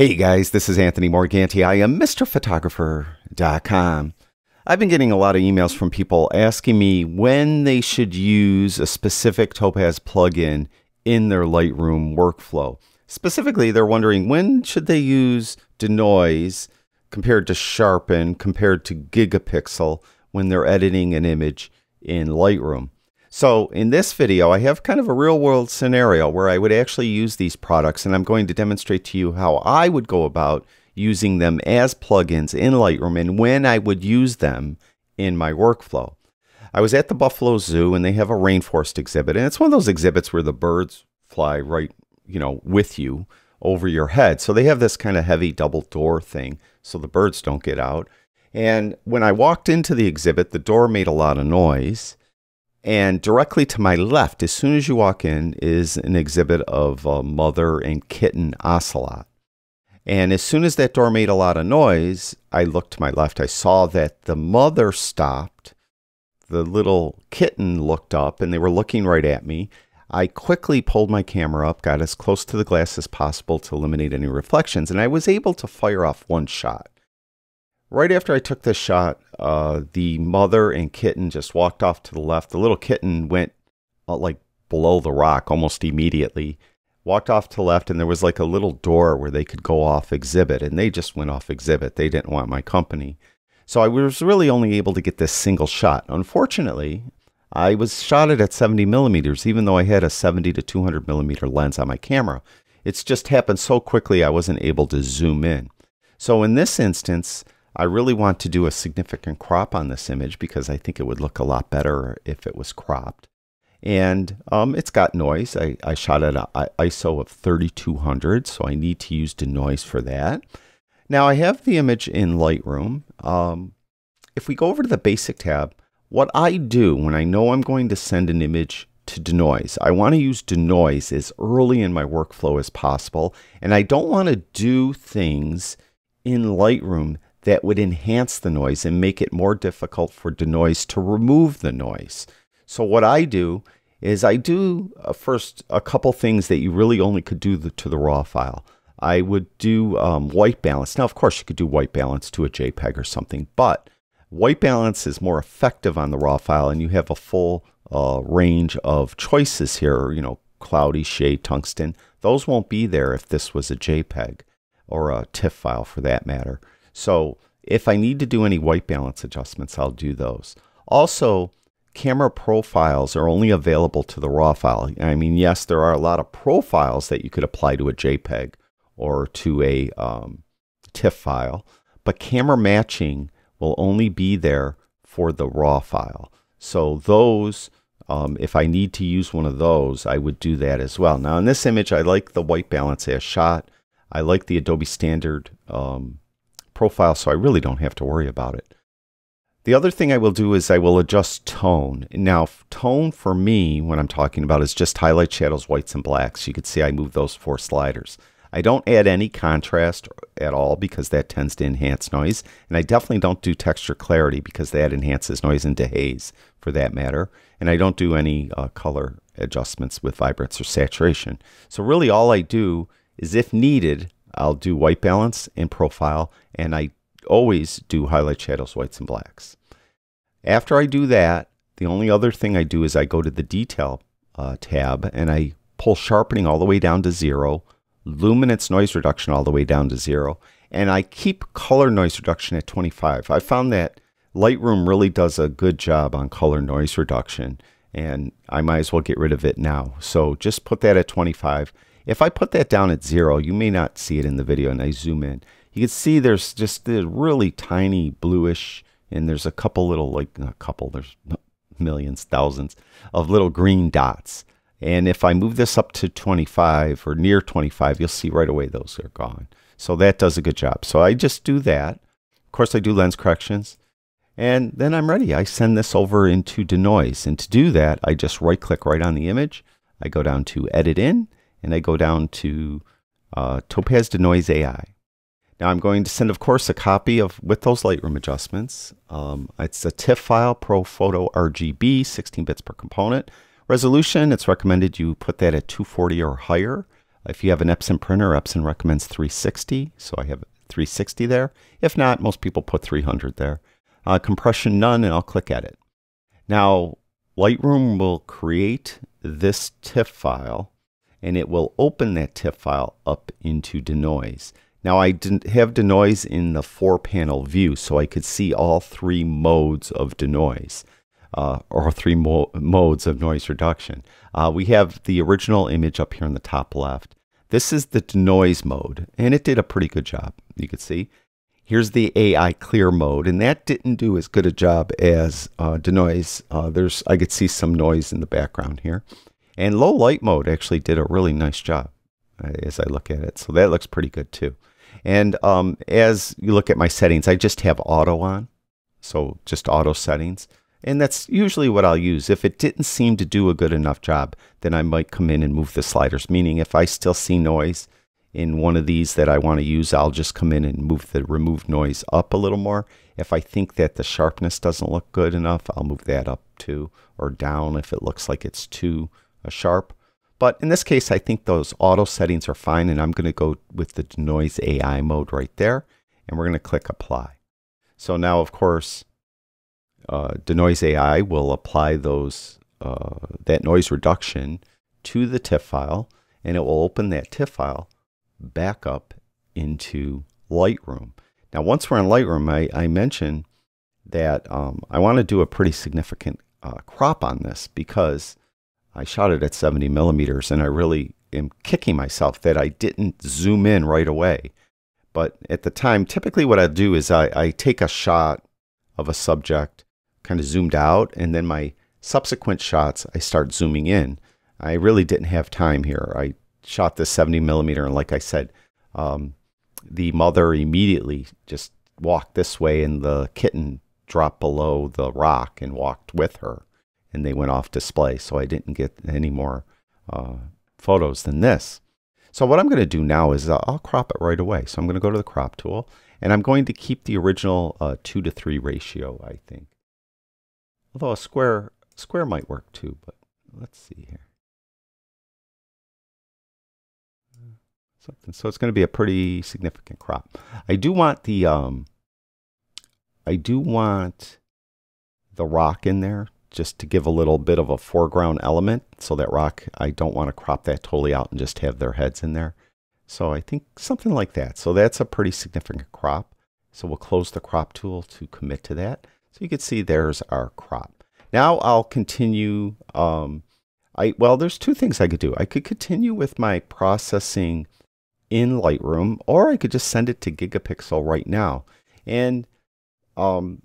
Hey guys, this is Anthony Morganti. I am MrPhotographer.com. I've been getting a lot of emails from people asking me when they should use a specific Topaz plugin in their Lightroom workflow. Specifically, they're wondering when should they use denoise compared to sharpen, compared to gigapixel when they're editing an image in Lightroom. So in this video, I have kind of a real world scenario where I would actually use these products and I'm going to demonstrate to you how I would go about using them as plugins in Lightroom and when I would use them in my workflow. I was at the Buffalo Zoo and they have a rainforest exhibit and it's one of those exhibits where the birds fly right, you know, with you over your head. So they have this kind of heavy double door thing so the birds don't get out. And when I walked into the exhibit, the door made a lot of noise and directly to my left, as soon as you walk in, is an exhibit of a mother and kitten ocelot. And as soon as that door made a lot of noise, I looked to my left. I saw that the mother stopped. The little kitten looked up and they were looking right at me. I quickly pulled my camera up, got as close to the glass as possible to eliminate any reflections, and I was able to fire off one shot. Right after I took this shot, uh, the mother and kitten just walked off to the left. The little kitten went uh, like below the rock almost immediately, walked off to the left, and there was like a little door where they could go off exhibit, and they just went off exhibit. They didn't want my company. So I was really only able to get this single shot. Unfortunately, I was shot it at 70 millimeters, even though I had a 70 to 200 millimeter lens on my camera. It's just happened so quickly I wasn't able to zoom in. So in this instance, I really want to do a significant crop on this image because I think it would look a lot better if it was cropped. And um, it's got noise. I, I shot at an ISO of 3200, so I need to use denoise for that. Now I have the image in Lightroom. Um, if we go over to the Basic tab, what I do when I know I'm going to send an image to denoise, I want to use denoise as early in my workflow as possible, and I don't want to do things in Lightroom that would enhance the noise and make it more difficult for denoise to remove the noise. So what I do is I do uh, first a couple things that you really only could do the, to the raw file. I would do um, white balance. Now, of course, you could do white balance to a JPEG or something, but white balance is more effective on the raw file, and you have a full uh, range of choices here. You know, cloudy, shade, tungsten. Those won't be there if this was a JPEG or a TIFF file, for that matter. So if I need to do any white balance adjustments, I'll do those. Also, camera profiles are only available to the raw file. I mean, yes, there are a lot of profiles that you could apply to a JPEG or to a um, TIFF file, but camera matching will only be there for the raw file. So those, um, if I need to use one of those, I would do that as well. Now in this image, I like the white balance as shot. I like the Adobe Standard um, profile, so I really don't have to worry about it. The other thing I will do is I will adjust tone. Now, tone for me, when I'm talking about, is just highlight shadows, whites, and blacks. You can see I move those four sliders. I don't add any contrast at all because that tends to enhance noise. And I definitely don't do texture clarity because that enhances noise into haze for that matter. And I don't do any uh, color adjustments with vibrance or saturation. So really all I do is if needed, I'll do white balance and profile, and I always do highlight shadows, whites, and blacks. After I do that, the only other thing I do is I go to the detail uh, tab and I pull sharpening all the way down to zero, luminance noise reduction all the way down to zero, and I keep color noise reduction at 25. I found that Lightroom really does a good job on color noise reduction, and I might as well get rid of it now. So just put that at 25 if I put that down at zero, you may not see it in the video, and I zoom in. You can see there's just the really tiny bluish, and there's a couple little, like a couple, there's millions, thousands of little green dots. And if I move this up to 25 or near 25, you'll see right away those are gone. So that does a good job. So I just do that. Of course, I do lens corrections. And then I'm ready. I send this over into denoise. And to do that, I just right click right on the image. I go down to edit in and I go down to uh, Topaz Denoise AI. Now I'm going to send, of course, a copy of with those Lightroom adjustments. Um, it's a TIFF file, Photo RGB, 16 bits per component. Resolution, it's recommended you put that at 240 or higher. If you have an Epson printer, Epson recommends 360, so I have 360 there. If not, most people put 300 there. Uh, compression none, and I'll click edit. Now, Lightroom will create this TIFF file and it will open that TIFF file up into denoise. Now I didn't have denoise in the four panel view so I could see all three modes of denoise uh, or three mo modes of noise reduction. Uh, we have the original image up here in the top left. This is the denoise mode and it did a pretty good job you could see. Here's the AI clear mode and that didn't do as good a job as uh, denoise. Uh, there's I could see some noise in the background here. And low light mode actually did a really nice job uh, as I look at it. So that looks pretty good too. And um, as you look at my settings, I just have auto on. So just auto settings. And that's usually what I'll use. If it didn't seem to do a good enough job, then I might come in and move the sliders. Meaning if I still see noise in one of these that I want to use, I'll just come in and move the remove noise up a little more. If I think that the sharpness doesn't look good enough, I'll move that up too or down if it looks like it's too a sharp. But in this case, I think those auto settings are fine and I'm gonna go with the denoise AI mode right there and we're gonna click apply. So now of course, uh, denoise AI will apply those, uh, that noise reduction to the TIFF file and it will open that TIFF file back up into Lightroom. Now, once we're in Lightroom, I, I mentioned that um, I want to do a pretty significant uh, crop on this because I shot it at 70 millimeters, and I really am kicking myself that I didn't zoom in right away. But at the time, typically what I do is I, I take a shot of a subject, kind of zoomed out, and then my subsequent shots, I start zooming in. I really didn't have time here. I shot the 70 millimeter, and like I said, um, the mother immediately just walked this way, and the kitten dropped below the rock and walked with her and they went off display. So I didn't get any more uh, photos than this. So what I'm going to do now is uh, I'll crop it right away. So I'm going to go to the crop tool and I'm going to keep the original uh, 2 to 3 ratio, I think. Although a square, square might work too, but let's see here. Something. So it's going to be a pretty significant crop. I do want the, um, I do want the rock in there just to give a little bit of a foreground element so that rock, I don't want to crop that totally out and just have their heads in there. So I think something like that. So that's a pretty significant crop. So we'll close the crop tool to commit to that. So you can see there's our crop. Now I'll continue. Um, I Well, there's two things I could do. I could continue with my processing in Lightroom, or I could just send it to Gigapixel right now. And um,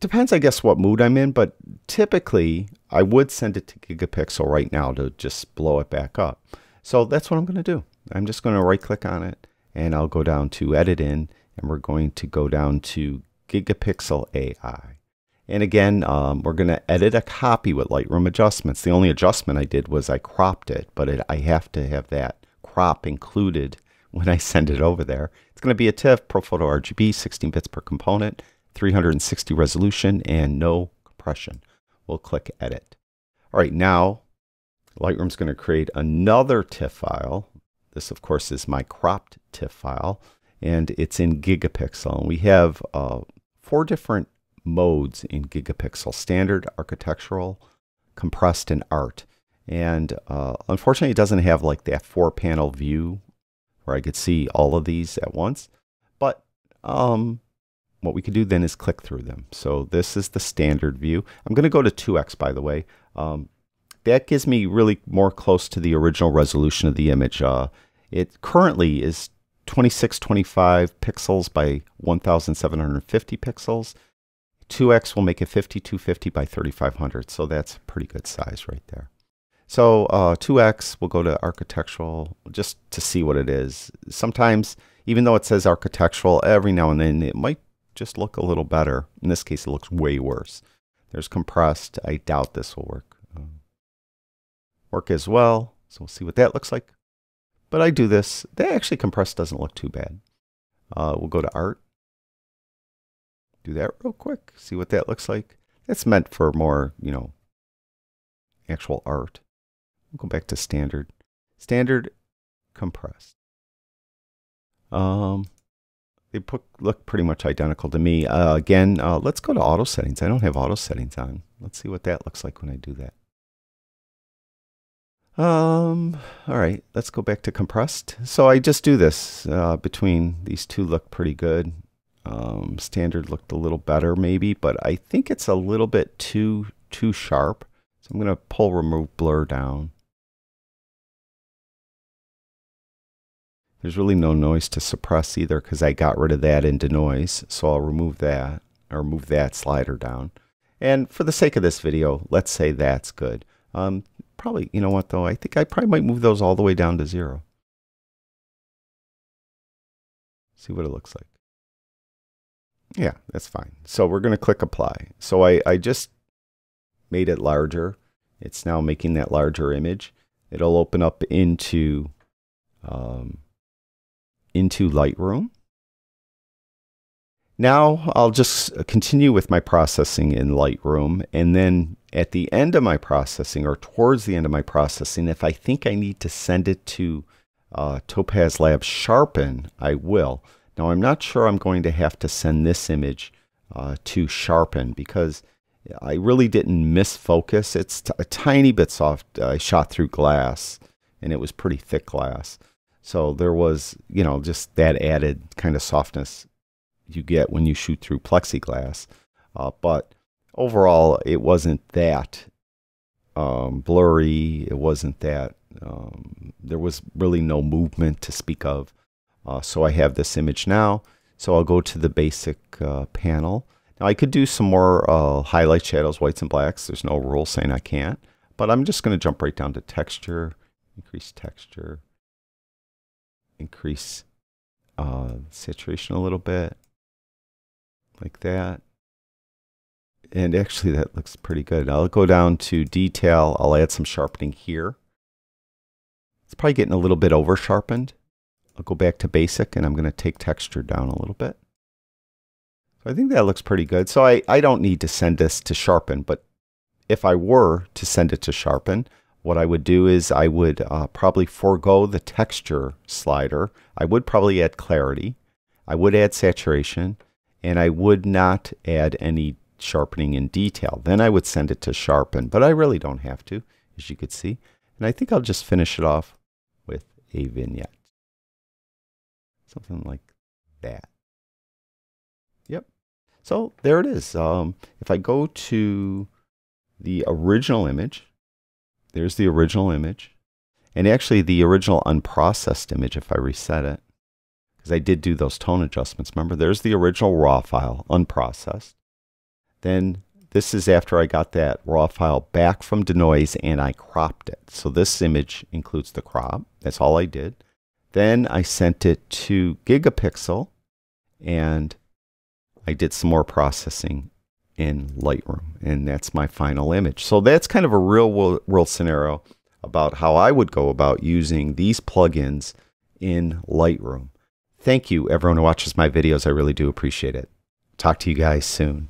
depends, I guess, what mood I'm in, but typically I would send it to Gigapixel right now to just blow it back up. So that's what I'm going to do. I'm just going to right click on it and I'll go down to edit in and we're going to go down to Gigapixel AI. And again, um, we're going to edit a copy with Lightroom adjustments. The only adjustment I did was I cropped it, but it, I have to have that crop included when I send it over there. It's going to be a TIFF, Photo RGB, 16 bits per component. 360 resolution, and no compression. We'll click Edit. All right, now Lightroom's going to create another TIFF file. This, of course, is my cropped TIFF file, and it's in gigapixel. And we have uh, four different modes in gigapixel, standard, architectural, compressed, and art. And uh, unfortunately, it doesn't have like that four panel view where I could see all of these at once. But um, what we could do then is click through them. So this is the standard view. I'm going to go to 2x, by the way. Um, that gives me really more close to the original resolution of the image. Uh, it currently is 2625 pixels by 1750 pixels. 2x will make it 5250 by 3500, so that's pretty good size right there. So uh, 2x, we'll go to architectural just to see what it is. Sometimes, even though it says architectural, every now and then it might just look a little better. In this case, it looks way worse. There's compressed. I doubt this will work. Um, work as well. So we'll see what that looks like. But I do this. That actually compressed doesn't look too bad. Uh, we'll go to art. Do that real quick. See what that looks like. That's meant for more, you know, actual art. We'll go back to standard. Standard compressed. Um, they look pretty much identical to me. Uh, again, uh, let's go to auto settings. I don't have auto settings on. Let's see what that looks like when I do that. Um, all right, let's go back to compressed. So I just do this uh, between these two look pretty good. Um, standard looked a little better maybe, but I think it's a little bit too too sharp. So I'm going to pull remove blur down. There's really no noise to suppress either because I got rid of that into noise. So I'll remove that or move that slider down. And for the sake of this video, let's say that's good. Um, probably, you know what though, I think I probably might move those all the way down to zero. See what it looks like. Yeah, that's fine. So we're going to click apply. So I, I just made it larger. It's now making that larger image. It'll open up into um, into Lightroom. Now I'll just continue with my processing in Lightroom and then at the end of my processing or towards the end of my processing, if I think I need to send it to uh, Topaz Lab Sharpen, I will. Now I'm not sure I'm going to have to send this image uh, to Sharpen because I really didn't miss focus. It's a tiny bit soft. Uh, I shot through glass and it was pretty thick glass. So there was, you know, just that added kind of softness you get when you shoot through plexiglass. Uh, but overall, it wasn't that um, blurry. It wasn't that, um, there was really no movement to speak of. Uh, so I have this image now. So I'll go to the basic uh, panel. Now I could do some more uh, highlight shadows, whites and blacks. There's no rule saying I can't, but I'm just going to jump right down to texture, increase texture increase uh, saturation a little bit, like that. And actually that looks pretty good. I'll go down to detail. I'll add some sharpening here. It's probably getting a little bit over sharpened. I'll go back to basic and I'm going to take texture down a little bit. So I think that looks pretty good. So I, I don't need to send this to sharpen, but if I were to send it to sharpen, what I would do is I would uh, probably forego the texture slider. I would probably add clarity. I would add saturation. And I would not add any sharpening in detail. Then I would send it to sharpen, but I really don't have to, as you could see. And I think I'll just finish it off with a vignette. Something like that. Yep. So there it is. Um, if I go to the original image, there's the original image. And actually, the original unprocessed image, if I reset it, because I did do those tone adjustments. Remember, there's the original raw file, unprocessed. Then this is after I got that raw file back from Denoise and I cropped it. So this image includes the crop. That's all I did. Then I sent it to Gigapixel and I did some more processing in Lightroom. And that's my final image. So that's kind of a real world, world scenario about how I would go about using these plugins in Lightroom. Thank you, everyone who watches my videos. I really do appreciate it. Talk to you guys soon.